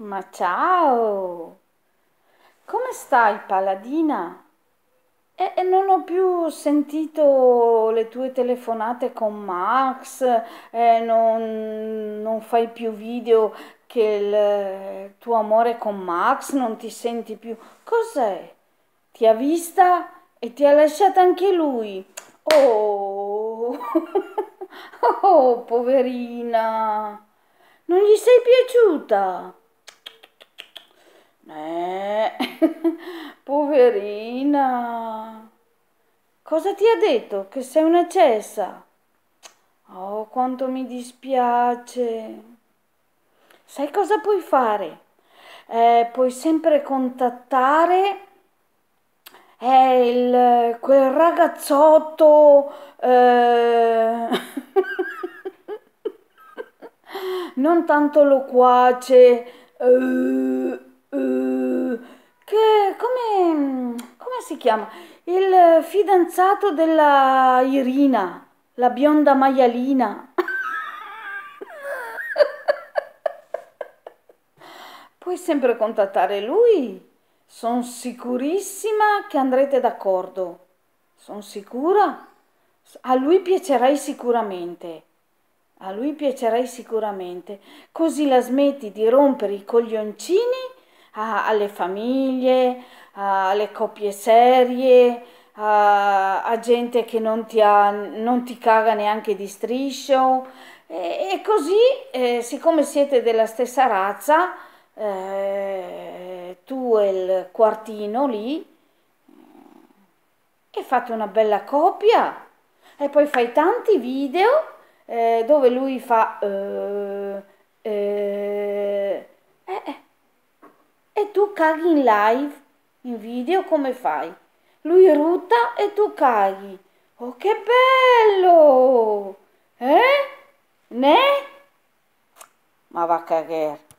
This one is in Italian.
Ma ciao! Come stai, paladina? E, e, non ho più sentito le tue telefonate con Max, e non, non fai più video che il tuo amore con Max, non ti senti più. Cos'è? Ti ha vista e ti ha lasciata anche lui. Oh, oh poverina, non gli sei piaciuta. Eh, poverina. Cosa ti ha detto? Che sei una cessa? Oh, quanto mi dispiace. Sai cosa puoi fare? Eh, puoi sempre contattare eh, il, quel ragazzotto eh, non tanto loquace. Eh, eh, che come, come si chiama? Il fidanzato della Irina, la bionda maialina. Puoi sempre contattare lui. Sono sicurissima che andrete d'accordo. Sono sicura. A lui piacerai sicuramente. A lui piacerai sicuramente. Così la smetti di rompere i coglioncini alle famiglie, alle coppie serie, a, a gente che non ti, ha, non ti, caga neanche di striscio. E, e così, eh, siccome siete della stessa razza, eh, tu e il quartino lì, mm, e fate una bella coppia. E poi fai tanti video eh, dove lui fa... Eh, caghi in live, in video come fai? Lui ruta e tu caghi. Oh che bello! Eh? Ne? Ma va a cagare.